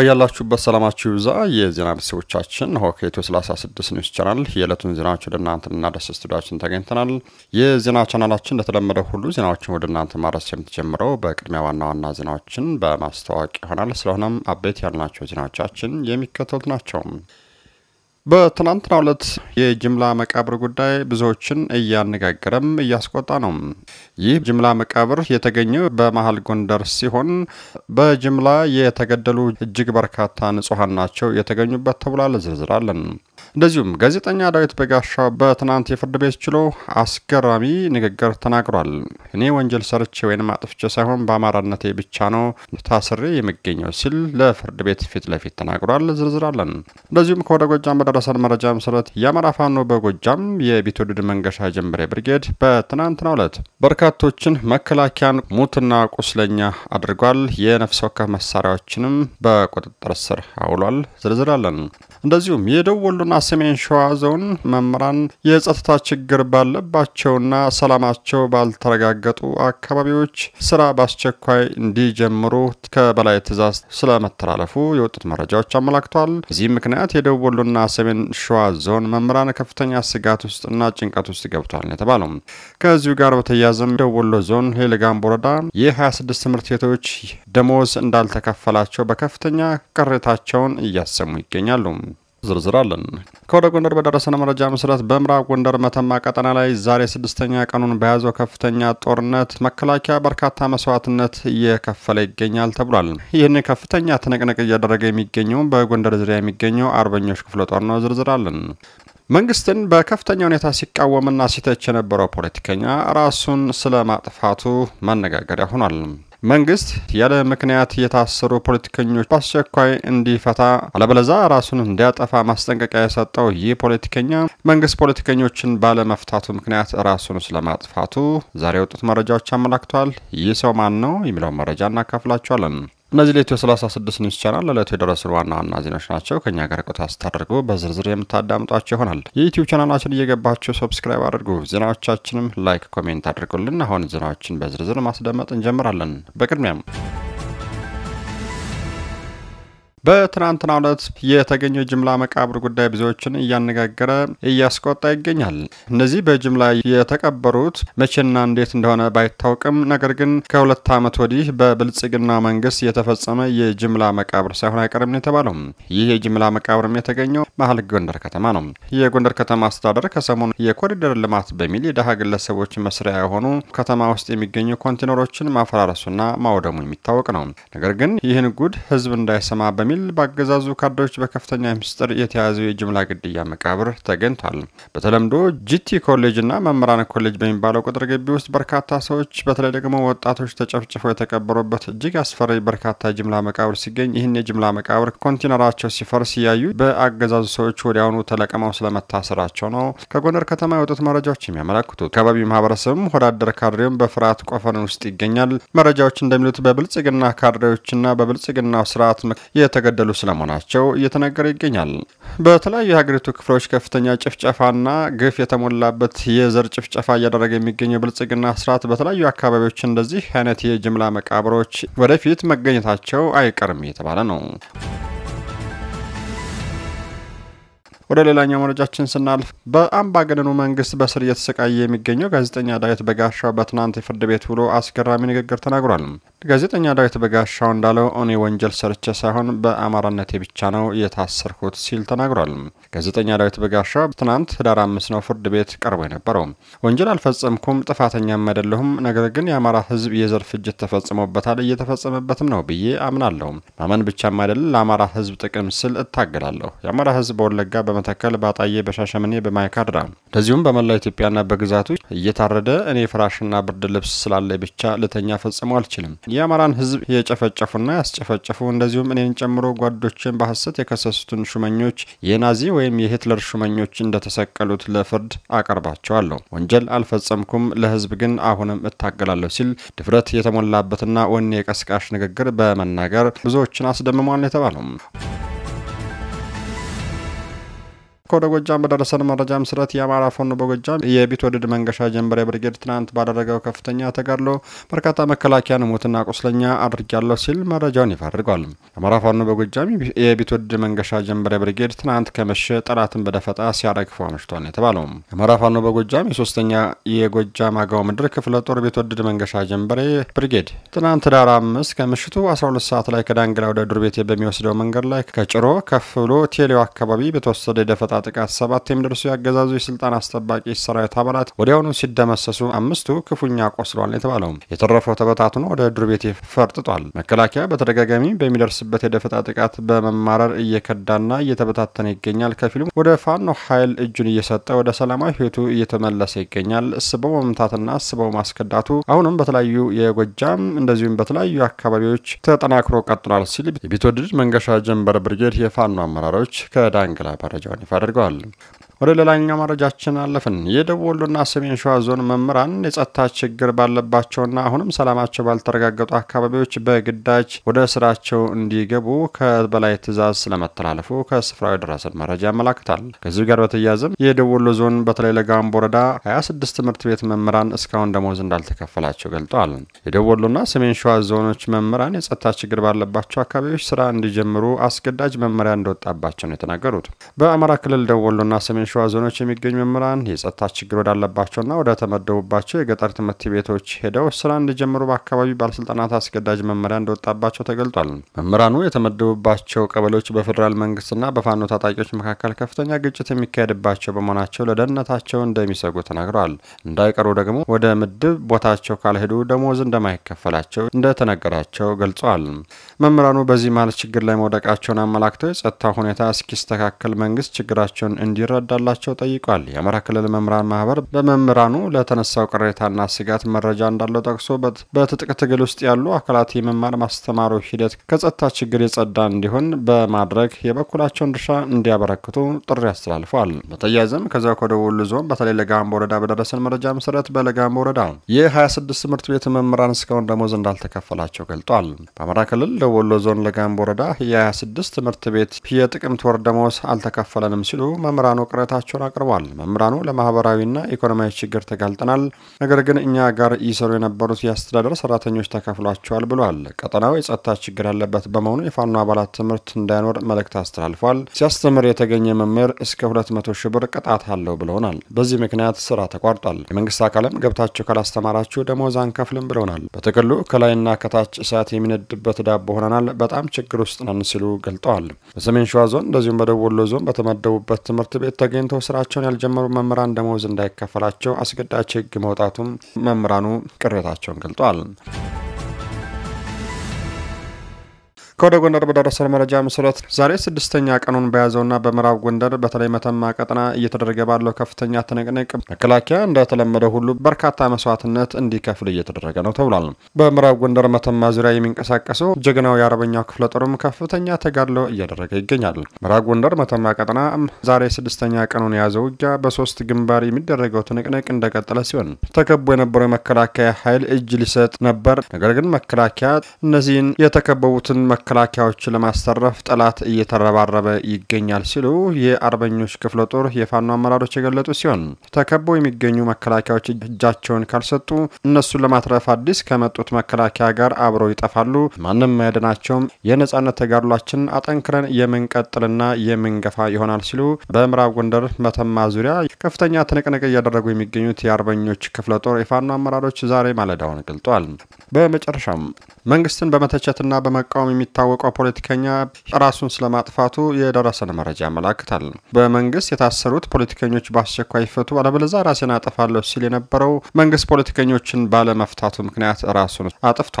በያላችሁበት ሰላማችሁ ይብዛ። የዜና ቤተሰቦቻችን ሆ ከኢትዮ 36 ኒውስ ቻናል የዕለቱን ዜናዎች ወደ እናንተ ልናደርስ ስቱዲዮችን ተገኝተናል። የዜና ቻናላችን እንደተለመደው ሁሉ ዜናዎችን ወደ እናንተ ማድረስ የምትጀምረው በቅድሚያ ዋና ዋና ዜናዎችን በማስተዋወቅ ይሆናል። ስለሆነም አበይት ያልናቸው ዜናዎቻችን የሚከተሉት ናቸው። በትናንትናው ዕለት የጅምላ መቃብር ጉዳይ ብዙዎችን እያነጋገረም እያስቆጣ ነው። ይህ ጅምላ መቃብር የተገኘው በመሀል ጎንደር ሲሆን በጅምላ የተገደሉ እጅግ በርካታ ንጹሐን ናቸው የተገኙበት ተብሏል። ዝርዝር አለን። እንደዚሁም ጋዜጠኛ ዳዊት በጋሻ በትናንት የፍርድ ቤት ችሎ አስገራሚ ንግግር ተናግሯል። እኔ ወንጀል ሰርቼ ወይም አጥፍቼ ሳይሆን በአማራነቴ ብቻ ነው ታስሬ የሚገኘው ሲል ለፍርድ ቤት ፊት ለፊት ተናግሯል። ዝርዝር አለን። እንደዚሁም ከወደ ጎጃም በደረሰን መረጃ መሰረት የአማራ ፋኖ በጎጃም የቢትወደድ መንገሻ ጀምሬ ብርጌድ በትናንትናው ዕለት በርካቶችን መከላከያን ሙትና ቁስለኛ አድርጓል። የነፍስ ወከፍ መሳሪያዎችንም በቁጥጥር ስር አውሏል። ዝርዝር አለን። እንደዚሁም የደቡብ ወሎና ሰሜን ሸዋ ዞን መምህራን የጸጥታ ችግር ባለባቸውና ሰላማቸው ባልተረጋገጡ አካባቢዎች ስራ በአስቸኳይ እንዲጀምሩ ከበላይ ትእዛዝ ስለመተላለፉ የወጡት መረጃዎች አመላክተዋል። በዚህም ምክንያት የደቡብ ወሎና ሰሜን ሸዋ ዞን መምህራን ከፍተኛ ስጋት ውስጥና ጭንቀት ውስጥ ገብቷል የተባለው ከዚሁ ጋር በተያያዘም ደቡብ ወሎ ዞን ሄለጋምቦ ወረዳ የ26 ትምህርት ቤቶች ደሞዝ እንዳልተከፈላቸው በከፍተኛ ቅሬታቸውን እያሰሙ ይገኛሉ። ዝርዝር አለን። ከወደ ጎንደር በደረሰነ መረጃ መሰረት በምዕራብ ጎንደር መተማ ቀጠና ላይ ዛሬ ስድስተኛ ቀኑን በያዘው ከፍተኛ ጦርነት መከላከያ በርካታ መስዋዕትነት እየከፈለ ይገኛል ተብሏል። ይህን ከፍተኛ ትንቅንቅ እያደረገ የሚገኘው በጎንደር ዙሪያ የሚገኘው አርበኞች ክፍለ ጦር ነው። ዝርዝር አለን። መንግስትን በከፍተኛ ሁኔታ ሲቃወምና ሲተች የነበረው ፖለቲከኛ ራሱን ስለ ማጥፋቱ መነጋገሪያ ሆኗል። መንግስት ያለ ምክንያት የታሰሩ ፖለቲከኞች በአስቸኳይ እንዲፈታ አለበለዛ ራሱን እንዲያጠፋ ማስጠንቀቂያ የሰጠው ይህ ፖለቲከኛ መንግስት ፖለቲከኞችን ባለመፍታቱ ምክንያት ራሱን ስለማጥፋቱ ዛሬ የወጡት መረጃዎች አመላክቷል። ይህ ሰው ማን ነው የሚለውን መረጃ እናካፍላችኋለን። እነዚህ ለኢትዮ 36 ኒውስ ቻናል ለዕለቱ የደረሱን ዋና ዋና ዜናዎች ናቸው። ከእኛ ጋር ቆይታ ስታደርጉ በዝርዝር የምታዳምጧቸው ይሆናል። የዩትዩብ ቻናላችን እየገባችሁ ሰብስክራይብ አድርጉ። ዜናዎቻችንም ላይክ፣ ኮሜንት አድርጉልን። አሁን ዜናዎችን በዝርዝር ማስደመጥ እንጀምራለን። በቅድሚያም በትናንትና ዕለት የተገኘው ጅምላ መቃብር ጉዳይ ብዙዎችን እያነጋገረ እያስቆጣ ይገኛል። እነዚህ በጅምላ የተቀበሩት መቼና እንዴት እንደሆነ ባይታወቅም፣ ነገር ግን ከሁለት ዓመት ወዲህ በብልጽግና መንግስት የተፈጸመ የጅምላ መቃብር ሳይሆን አይቀርም የተባለው ይህ የጅምላ መቃብርም የተገኘው መሀል ጎንደር ከተማ ነው። የጎንደር ከተማ አስተዳደር ከሰሞኑ የኮሪደር ልማት በሚል የደሃ ግለሰቦች መስሪያ የሆኑ ከተማ ውስጥ የሚገኙ ኮንቴነሮችን ማፈራረሱና ማውደሙ የሚታወቅ ነው። ነገር ግን ይህን ጉድ ህዝብ እንዳይሰማ በሚ በሚል በአገዛዙ ካድሬዎች በከፍተኛ ምስጢር የተያዘው የጅምላ ግድያ መቃብር ተገኝቷል። በተለምዶ ጂቲ ኮሌጅና መምህራን ኮሌጅ በሚባለው ቅጥር ግቢ ውስጥ በርካታ ሰዎች በተለይ ደግሞ ወጣቶች ተጨፍጭፈው የተቀበሩበት እጅግ አስፈሪ በርካታ ጅምላ መቃብር ሲገኝ ይህን የጅምላ መቃብር ኮንቴነራቸው ሲፈርስ እያዩ በአገዛዙ ሰዎች ወዲያውኑ ተለቅመው ስለመታሰራቸው ነው ከጎንደር ከተማ የወጡት መረጃዎች የሚያመለክቱት። ከባቢ ማህበረሰብም ወዳደር ካድሬውም በፍርሃት ቆፈን ውስጥ ይገኛል። መረጃዎች እንደሚሉት በብልጽግና ካድሬዎችና በብልጽግናው ስርዓት የተ የተገደሉ ስለመሆናቸው እየተነገረ ይገኛል። በተለያዩ የሀገሪቱ ክፍሎች ከፍተኛ ጭፍጨፋና ግፍ የተሞላበት የዘር ጭፍጨፋ እያደረገ የሚገኘው የብልጽግና ስርዓት በተለያዩ አካባቢዎች እንደዚህ አይነት የጅምላ መቃብሮች ወደፊት መገኘታቸው አይቀርም እየተባለ ነው። ወደ ሌላኛው መረጃችን ስናልፍ በአምባገነኑ መንግስት በስር እየተሰቃየ የሚገኘው ጋዜጠኛ ዳዊት በጋሻው በትናንት የፍርድ ቤት ውሎ አስገራሚ ንግግር ተናግሯል። ጋዜጠኛ ዳዊት በጋሻው እንዳለው እኔ ወንጀል ሰርቼ ሳይሆን በአማራነቴ ብቻ ነው የታሰርኩት ሲል ተናግሯል። ጋዜጠኛ ዳዊት በጋሻው ትናንት ህዳር አምስት ነው ፍርድ ቤት ቀርቦ የነበረው። ወንጀል አልፈጸምኩም፣ ጥፋተኛም አይደለሁም፣ ነገር ግን የአማራ ህዝብ የዘር ፍጅት ተፈጽሞበታል፣ እየተፈጸመበትም ነው ብዬ አምናለሁ። ማመን ብቻም አይደለም ለአማራ ህዝብ ጥቅም ስል እታገላለሁ። የአማራ ህዝብ በወለጋ፣ በመተከል፣ በአጣዬ፣ በሻሸምኔ፣ በማይካድራ እንደዚሁም በመላ ኢትዮጵያና በግዛቱ እየታረደ እኔ ፍራሽና ብርድ ልብስ ስላለ ብቻ ልተኛ ፈጽሞ አልችልም። የአማራን ህዝብ የጨፈጨፉና ያስጨፈጨፉ እንደዚሁም እኔን ጨምሮ ጓዶችን በሐሰት የከሰሱትን ሹመኞች የናዚ ወይም የሂትለር ሹመኞች እንደተሰቀሉት ለፍርድ አቀርባቸዋለሁ። ወንጀል አልፈጸምኩም፣ ለህዝብ ግን አሁንም እታገላለሁ ሲል ድፍረት የተሞላበትና ወኔ የቀስቃሽ ንግግር በመናገር ብዙዎችን አስደምሟል የተባለው ከወደ ጎጃም በደረሰን መረጃ መሰረት የአማራ ፋኖ በጎጃም የቢትወደድ መንገሻ ጀንበሬ ብርጌድ ትናንት ባደረገው ከፍተኛ ተጋድሎ በርካታ መከላከያን ሞትና ቁስለኛ አድርጊያለሁ ሲል መረጃውን ይፋ አድርጓል። የአማራ ፋኖ በጎጃም የቢትወደድ መንገሻ ጀንበሬ ብርጌድ ትናንት ከመሸ ጠላትን በደፈጣ ሲያረግፈው አመሽቷል የተባለው የአማራ ፋኖ በጎጃም የሶስተኛ የጎጃም አገው ምድር ክፍለ ጦር ቢትወደድ መንገሻ ጀንበሬ ብርጌድ ትናንት ዳር አምስት ከምሽቱ 12 ሰዓት ላይ ከዳንግላ ወደ ዱር ቤቴ በሚወስደው መንገድ ላይ ከጭሮ ከፍ ብሎ ቴሌው አካባቢ በተወሰደ የደፈጣ ጥቃት ሰባት የሚደርሱ ያገዛዙ የስልጣን አስጠባቂ ሰራዊት አባላት ወዲያውኑ ሲደመሰሱ አምስቱ ክፉኛ ቆስሏል የተባለው የተረፈው ተበታትኖ ወደ ዱር ቤት ፈርጥጧል። መከላከያ በተደጋጋሚ በሚደርስበት የደፈጣ ጥቃት በመማረር እየከዳና እየተበታተነ ይገኛል። ከፊሉም ወደ ፋኖ ኃይል እጁን እየሰጠ ወደ ሰላማዊ ህይወቱ እየተመለሰ ይገኛል። ስበው መምታትና ስበው ማስከዳቱ አሁንም በተለያዩ የጎጃም እንደዚሁም በተለያዩ አካባቢዎች ተጠናክሮ ቀጥሏል ሲል የቢትወደድ መንገሻ ጀንበር ብርጌድ የፋኖ አመራሮች ከዳንግላ መረጃውን ይፋ märgu all. ወደ ሌላኛው መረጃችን አለፍን። የደቡብ ወሎና ሰሜን ሸዋ ዞን መምህራን የጸጥታ ችግር ባለባቸውና አሁንም ሰላማቸው ባልተረጋገጡ አካባቢዎች በግዳጅ ወደ ስራቸው እንዲገቡ ከበላይ ትዕዛዝ ስለመተላለፉ ከስፍራው የደረሰን መረጃ ያመላክታል። ከዚሁ ጋር በተያያዘም የደቡብ ወሎ ዞን በተለይ ለጋምቦ ወረዳ 26 ትምህርት ቤት መምህራን እስካሁን ደሞዝ እንዳልተከፈላቸው ገልጠዋል። የደቡብ ወሎና ሰሜን ሸዋ ዞኖች መምህራን የጸጥታ ችግር ባለባቸው አካባቢዎች ስራ እንዲጀምሩ አስገዳጅ መመሪያ እንደወጣባቸው ነው የተናገሩት። በአማራ ክልል ደቡብ ወሎና ሰሜን ሸዋ ዞኖች የሚገኙ መምህራን የጸጥታ ችግር ወዳለባቸውና ወደ ተመደቡባቸው የገጠር ትምህርት ቤቶች ሄደው ስራ እንዲጀምሩ በአካባቢ ባለስልጣናት አስገዳጅ መመሪያ እንደወጣባቸው ተገልጧል። መምህራኑ የተመደቡባቸው ቀበሌዎች በፌዴራል መንግስትና በፋኖ ታጣቂዎች መካከል ከፍተኛ ግጭት የሚካሄድባቸው በመሆናቸው ለደህንነታቸው እንደሚሰጉ ተናግረዋል። እንዳይቀሩ ደግሞ ወደ ምድብ ቦታቸው ካልሄዱ ደሞዝ እንደማይከፈላቸው እንደተነገራቸው ገልጸዋል። መምህራኑ በዚህ መሀል ችግር ላይ መውደቃቸውን አመላክተው የጸጥታ ሁኔታ እስኪስተካከል መንግስት ችግራቸውን እንዲረዳ እንዳላቸው ጠይቋል። የአማራ ክልል መምህራን ማህበር በመምህራኑ ለተነሳው ቅሬታና ስጋት መረጃ እንዳለው ጠቅሶ በትጥቅ ትግል ውስጥ ያሉ አካላት የመማር ማስተማሩ ሂደት ከጸጥታ ችግር የጸዳ እንዲሆን በማድረግ የበኩላቸውን ድርሻ እንዲያበረክቱ ጥሪ አስተላልፏል። በተያያዘም ከዚያው ከደቡብ ወሎ ዞን በተለይ ለጋምቦ ወረዳ በደረሰን መረጃ መሰረት በለጋምቦ ወረዳ የ26 ትምህርት ቤት መምህራን እስካሁን ደሞዝ እንዳልተከፈላቸው ገልጧል። በአማራ ክልል ደቡብ ወሎ ዞን ለጋምቦ ወረዳ የ26 ትምህርት ቤት የጥቅምት ወር ደሞዝ አልተከፈለንም ሲሉ መምህራኑ ቅሬታ ምልከታቸውን አቅርበዋል። መምህራኑ ለማህበራዊና ኢኮኖሚያዊ ችግር ተጋልጠናል፣ ነገር ግን እኛ ጋር ይሰሩ የነበሩት የአስተዳደር ሰራተኞች ተከፍሏቸዋል ብለዋል። ቀጠናው የጸጥታ ችግር ያለበት በመሆኑ የፋኖ አባላት ትምህርት እንዳይኖር መልእክት አስተላልፏል። ሲያስተምር የተገኘ መምህር እስከ 200 ሺህ ብር ቅጣት አለው ብለውናል። በዚህ ምክንያት ስራ ተቋርጧል። የመንግስት አካልም ገብታችሁ ካላስተማራችሁ ደሞዝ አንከፍልም ብለውናል። በጥቅሉ ከላይና ከታች እሳት የሚነድበት ዳቦ ሆነናል። በጣም ችግር ውስጥ ነን ሲሉ ገልጠዋል። በሰሜን ሸዋ ዞን እንደዚሁም በደቡብ ወሎ ዞን በተመደቡበት ትምህርት ቤት ተገኝ ተገኝተው ስራቸውን ያልጀመሩ መምህራን ደመወዝ እንዳይከፈላቸው አስገዳጅ ህግ መውጣቱም መምህራኑ ቅሬታቸውን ገልጧል። ከወደ ጎንደር በደረሰን መረጃ መሰረት ዛሬ ስድስተኛ ቀኑን በያዘውና በምዕራብ ጎንደር በተለይ መተማ ቀጠና እየተደረገ ባለው ከፍተኛ ትንቅንቅ መከላከያ እንደተለመደ ሁሉ በርካታ መስዋዕትነት እንዲከፍል እየተደረገ ነው ተብሏል። በምዕራብ ጎንደር መተማ ዙሪያ የሚንቀሳቀሰው ጀግናው የአረበኛው ክፍለ ጦርም ከፍተኛ ተጋድሎ እያደረገ ይገኛል። ምዕራብ ጎንደር መተማ ቀጠና ዛሬ ስድስተኛ ቀኑን የያዘው ውጊያ በሶስት ግንባር የሚደረገው ትንቅንቅ እንደቀጠለ ሲሆን ተከቦ የነበረው የመከላከያ ኃይል እጅ ሊሰጥ ነበር። ነገር ግን መከላከያ እነዚህን የተከበቡትን መ መከላከያዎችን ለማሰረፍ ጠላት እየተረባረበ ይገኛል ሲሉ የአርበኞች ክፍለ ጦር የፋኖ አመራሮች የገለጡ ሲሆን ተከበው የሚገኙ መከላከያዎች እጃቸውን ካልሰጡ እነሱን ለማትረፍ አዲስ ከመጡት መከላከያ ጋር አብረው ይጠፋሉ፣ ማንም ማያድናቸውም፣ የነጻነት ተጋድሏችን አጠንክረን የምንቀጥልና የምንገፋ ይሆናል ሲሉ በምዕራብ ጎንደር መተማ ዙሪያ ከፍተኛ ትንቅንቅ እያደረጉ የሚገኙት የአርበኞች ክፍለ ጦር የፋኖ አመራሮች ዛሬ ማለዳውን ገልጧል። በመጨረሻም መንግስትን በመተቸትና በመቃወም የሚታወቀው ፖለቲከኛ ራሱን ስለማጥፋቱ የደረሰን መረጃ ያመላክታል። በመንግስት የታሰሩት ፖለቲከኞች በአስቸኳይ ይፈቱ፣ አለበለዚያ ራሴን አጠፋለሁ ሲል የነበረው መንግስት ፖለቲከኞችን ባለመፍታቱ ምክንያት ራሱን አጥፍቷል።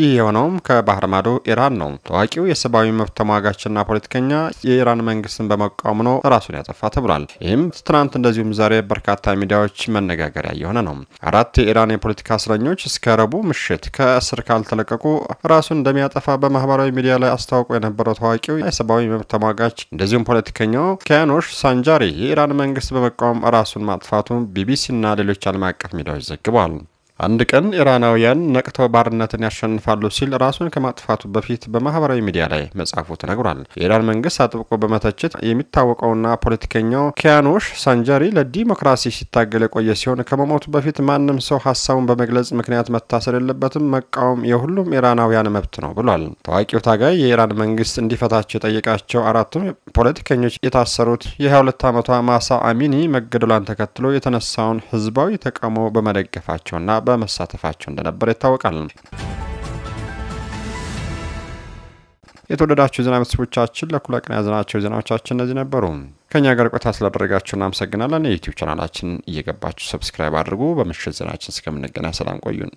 ይህ የሆነውም ከባህር ማዶ ኢራን ነው። ታዋቂው የሰብአዊ መብት ተሟጋችና ፖለቲከኛ የኢራን መንግስትን በመቃወም ነው ራሱን ያጠፋ ተብሏል። ይህም ትናንት እንደዚሁም ዛሬ በርካታ ሚዲያዎች መነጋገሪያ የሆነ ነው። አራት የኢራን የፖለቲካ እስረኞች እስከ ረቡዕ ምሽት ከእስር ካልተለቀቁ መጠናቀቁ ራሱን እንደሚያጠፋ በማህበራዊ ሚዲያ ላይ አስታውቆ የነበረው ታዋቂው የሰብአዊ መብት ተሟጋች እንደዚሁም ፖለቲከኛው ኪያኖሽ ሳንጃሪ የኢራን መንግስት በመቃወም ራሱን ማጥፋቱን ቢቢሲና ሌሎች ዓለም አቀፍ ሚዲያዎች ዘግበዋል። አንድ ቀን ኢራናውያን ነቅተው ባርነትን ያሸንፋሉ ሲል ራሱን ከማጥፋቱ በፊት በማህበራዊ ሚዲያ ላይ መጻፉ ተነግሯል። የኢራን መንግስት አጥብቆ በመተችት የሚታወቀውና ፖለቲከኛው ኪያኖሽ ሳንጃሪ ለዲሞክራሲ ሲታገል የቆየ ሲሆን ከመሞቱ በፊት ማንም ሰው ሀሳቡን በመግለጽ ምክንያት መታሰር የለበትም፣ መቃወም የሁሉም ኢራናውያን መብት ነው ብሏል። ታዋቂው ታጋይ የኢራን መንግስት እንዲፈታቸው የጠየቃቸው አራቱም ፖለቲከኞች የታሰሩት የ22 ዓመቷ ማሳ አሚኒ መገደሏን ተከትሎ የተነሳውን ህዝባዊ ተቃውሞ በመደገፋቸውና በመሳተፋቸው እንደነበር ይታወቃል። የተወደዳችሁ ዜና ቤተሰቦቻችን ለኩለቅን ቀን ያዘናቸው ዜናዎቻችን እነዚህ ነበሩ። ከእኛ ጋር ቆይታ ስላደረጋችሁ እናመሰግናለን። የዩቲዩብ ቻናላችን እየገባችሁ ሰብስክራይብ አድርጉ። በምሽት ዜናችን እስከምንገናኝ ሰላም ቆዩን።